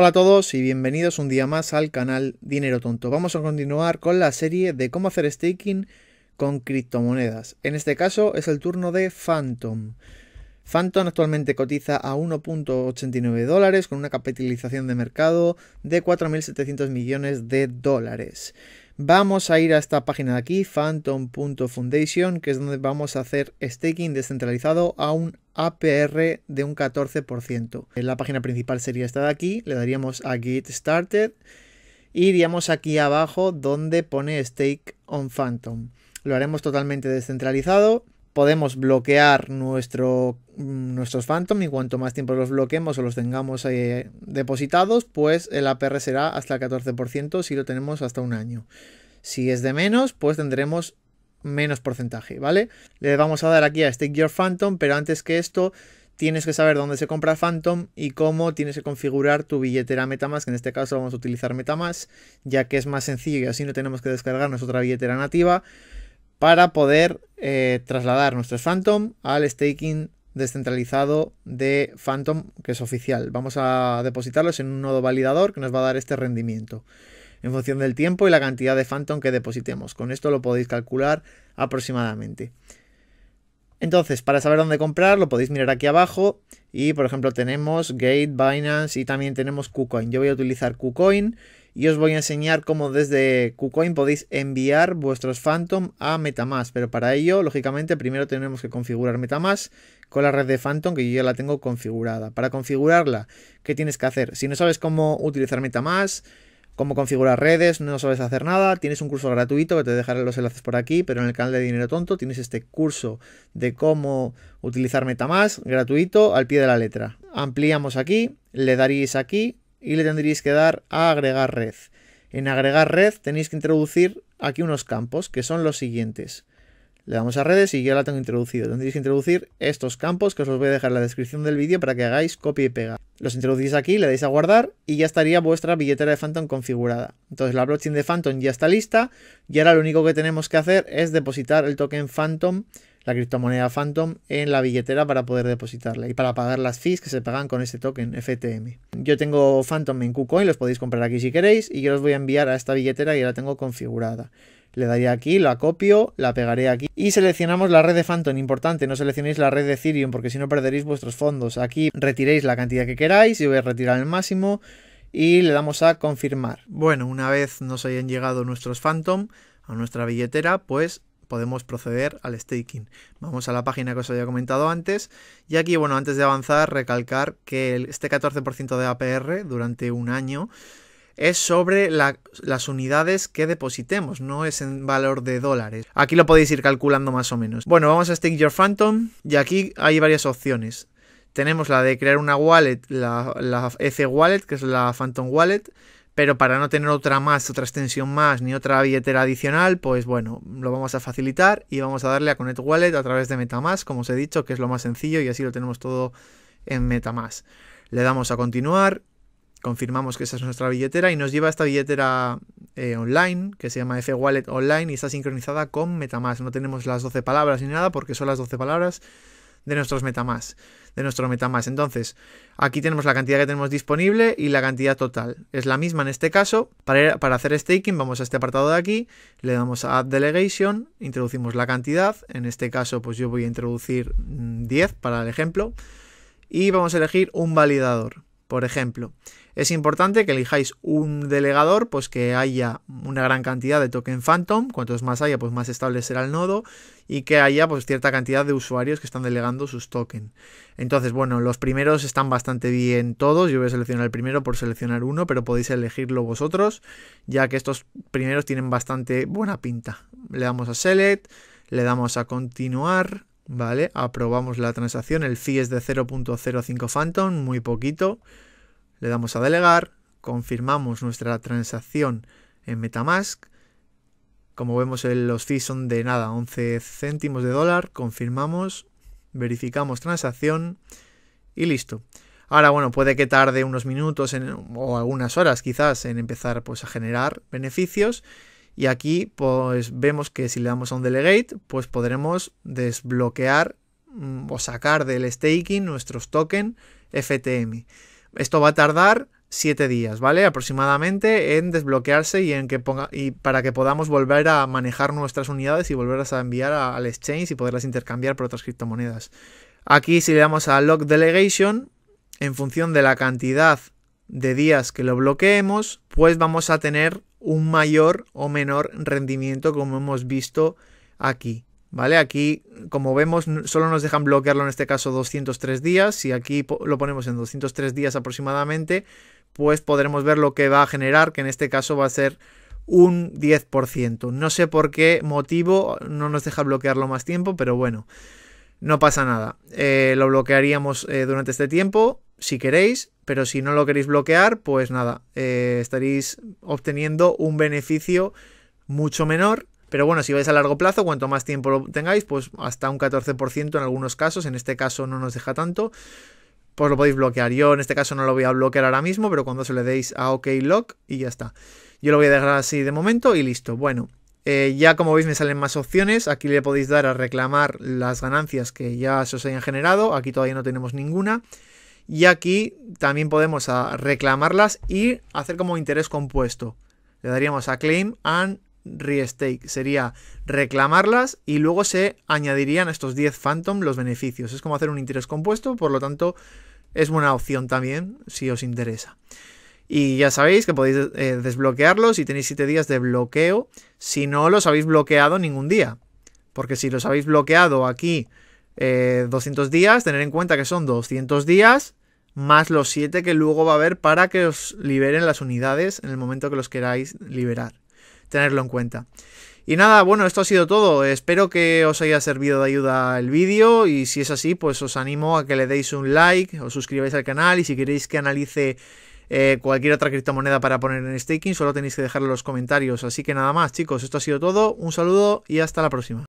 Hola a todos y bienvenidos un día más al canal Dinero Tonto. Vamos a continuar con la serie de cómo hacer staking con criptomonedas. En este caso es el turno de Phantom. Phantom actualmente cotiza a 1.89 dólares con una capitalización de mercado de 4.700 millones de dólares. Vamos a ir a esta página de aquí, phantom.foundation, que es donde vamos a hacer staking descentralizado a un APR de un 14%. La página principal sería esta de aquí, le daríamos a Get Started, y iríamos aquí abajo donde pone Stake on Phantom. Lo haremos totalmente descentralizado, podemos bloquear nuestro, mm, nuestros Phantom y cuanto más tiempo los bloqueemos o los tengamos eh, depositados, pues el APR será hasta el 14% si lo tenemos hasta un año. Si es de menos, pues tendremos menos porcentaje, ¿vale? Le vamos a dar aquí a Stake Your Phantom, pero antes que esto tienes que saber dónde se compra Phantom y cómo tienes que configurar tu billetera Metamask, que en este caso vamos a utilizar Metamask, ya que es más sencillo y así no tenemos que descargar otra billetera nativa para poder eh, trasladar nuestro Phantom al staking descentralizado de Phantom, que es oficial. Vamos a depositarlos en un nodo validador que nos va a dar este rendimiento en función del tiempo y la cantidad de Phantom que depositemos. Con esto lo podéis calcular aproximadamente. Entonces, para saber dónde comprar, lo podéis mirar aquí abajo. Y, por ejemplo, tenemos Gate, Binance y también tenemos KuCoin. Yo voy a utilizar KuCoin y os voy a enseñar cómo desde KuCoin podéis enviar vuestros Phantom a Metamask. Pero para ello, lógicamente, primero tenemos que configurar Metamask con la red de Phantom que yo ya la tengo configurada. Para configurarla, ¿qué tienes que hacer? Si no sabes cómo utilizar Metamask cómo configurar redes, no sabes hacer nada, tienes un curso gratuito, que te dejaré los enlaces por aquí, pero en el canal de Dinero Tonto tienes este curso de cómo utilizar MetaMask gratuito al pie de la letra. Ampliamos aquí, le daríais aquí y le tendríais que dar a agregar red. En agregar red tenéis que introducir aquí unos campos que son los siguientes. Le damos a redes y ya la tengo introducido. Tendréis que introducir estos campos que os voy a dejar en la descripción del vídeo para que hagáis copia y pega. Los introducís aquí, le dais a guardar y ya estaría vuestra billetera de Phantom configurada. Entonces la blockchain de Phantom ya está lista y ahora lo único que tenemos que hacer es depositar el token Phantom la criptomoneda Phantom en la billetera para poder depositarla y para pagar las fees que se pagan con este token FTM. Yo tengo Phantom en KuCoin, los podéis comprar aquí si queréis y yo los voy a enviar a esta billetera y ya la tengo configurada. Le daré aquí, la copio, la pegaré aquí y seleccionamos la red de Phantom. Importante, no seleccionéis la red de Ethereum porque si no perderéis vuestros fondos. Aquí retiréis la cantidad que queráis, yo voy a retirar el máximo y le damos a confirmar. Bueno, una vez nos hayan llegado nuestros Phantom a nuestra billetera, pues podemos proceder al staking. Vamos a la página que os había comentado antes y aquí, bueno, antes de avanzar, recalcar que este 14% de APR durante un año es sobre las unidades que depositemos, no es en valor de dólares. Aquí lo podéis ir calculando más o menos. Bueno, vamos a Stick Your Phantom y aquí hay varias opciones. Tenemos la de crear una wallet, la, F Wallet, que es la Phantom Wallet, pero para no tener otra más, otra extensión más, ni otra billetera adicional, pues bueno, lo vamos a facilitar y vamos a darle a Connect Wallet a través de Metamask, como os he dicho, que es lo más sencillo y así lo tenemos todo en Metamask. Le damos a continuar confirmamos que esa es nuestra billetera y nos lleva a esta billetera eh, online que se llama F Wallet Online y está sincronizada con MetaMask. No tenemos las 12 palabras ni nada porque son las 12 palabras de nuestros MetaMask, de nuestro MetaMask. Entonces, aquí tenemos la cantidad que tenemos disponible y la cantidad total. Es la misma en este caso. Para, para hacer staking vamos a este apartado de aquí, le damos a Add Delegation, introducimos la cantidad. En este caso, pues yo voy a introducir 10 mm, para el ejemplo. Y vamos a elegir un validador por ejemplo. Es importante que elijáis un delegador, pues que haya una gran cantidad de token Phantom, cuantos más haya, pues más estable será el nodo, y que haya pues cierta cantidad de usuarios que están delegando sus tokens. Entonces, bueno, los primeros están bastante bien todos, yo voy a seleccionar el primero por seleccionar uno, pero podéis elegirlo vosotros, ya que estos primeros tienen bastante buena pinta. Le damos a Select, le damos a Continuar, ¿vale? Aprobamos la transacción, el fee es de 0.05 Phantom, muy poquito. Le damos a delegar, confirmamos nuestra transacción en Metamask. Como vemos, los fees son de nada, 11 céntimos de dólar, confirmamos, verificamos transacción y listo. Ahora, bueno, puede que tarde unos minutos o algunas horas quizás en empezar pues, a generar beneficios y aquí pues vemos que si le damos a un delegate, pues podremos desbloquear mm, o sacar del staking nuestros token FTM. Esto va a tardar 7 días, ¿vale? Aproximadamente en desbloquearse y, en que ponga, y para que podamos volver a manejar nuestras unidades y volverlas a enviar al exchange y poderlas intercambiar por otras criptomonedas. Aquí si le damos a Lock Delegation, en función de la cantidad de días que lo bloqueemos, pues vamos a tener un mayor o menor rendimiento como hemos visto aquí. ¿Vale? Aquí, como vemos, solo nos dejan bloquearlo en este caso 203 días. Si aquí lo ponemos en 203 días aproximadamente, pues podremos ver lo que va a generar, que en este caso va a ser un 10%. No sé por qué motivo no nos deja bloquearlo más tiempo, pero bueno, no pasa nada. Eh, lo bloquearíamos eh, durante este tiempo, si queréis, pero si no lo queréis bloquear, pues nada, eh, estaréis obteniendo un beneficio mucho menor. Pero bueno, si vais a largo plazo, cuanto más tiempo lo tengáis, pues hasta un 14% en algunos casos, en este caso no nos deja tanto, pues lo podéis bloquear. Yo en este caso no lo voy a bloquear ahora mismo, pero cuando se le deis a OK Lock y ya está. Yo lo voy a dejar así de momento y listo. Bueno, eh, ya como veis me salen más opciones, aquí le podéis dar a reclamar las ganancias que ya se os hayan generado, aquí todavía no tenemos ninguna. Y aquí también podemos ah, reclamarlas y hacer como interés compuesto. Le daríamos a claim and restake. Sería reclamarlas y luego se añadirían a estos 10 phantom los beneficios. Es como hacer un interés compuesto, por lo tanto es buena opción también si os interesa. Y ya sabéis que podéis eh, desbloquearlos y tenéis 7 días de bloqueo si no los habéis bloqueado ningún día. Porque si los habéis bloqueado aquí 200 eh, días, tener en cuenta que son 200 días más los 7 que luego va a haber para que os liberen las unidades en el momento que los queráis liberar. Tenerlo en cuenta. Y nada, bueno, esto ha sido todo. Espero que os haya servido de ayuda el vídeo y si es así, pues os animo a que le deis un like, os suscribáis al canal y si queréis que analice eh, cualquier otra criptomoneda para poner en staking, solo tenéis que dejarlo en los comentarios. Así que nada más, chicos, esto ha sido todo. Un saludo y hasta la próxima.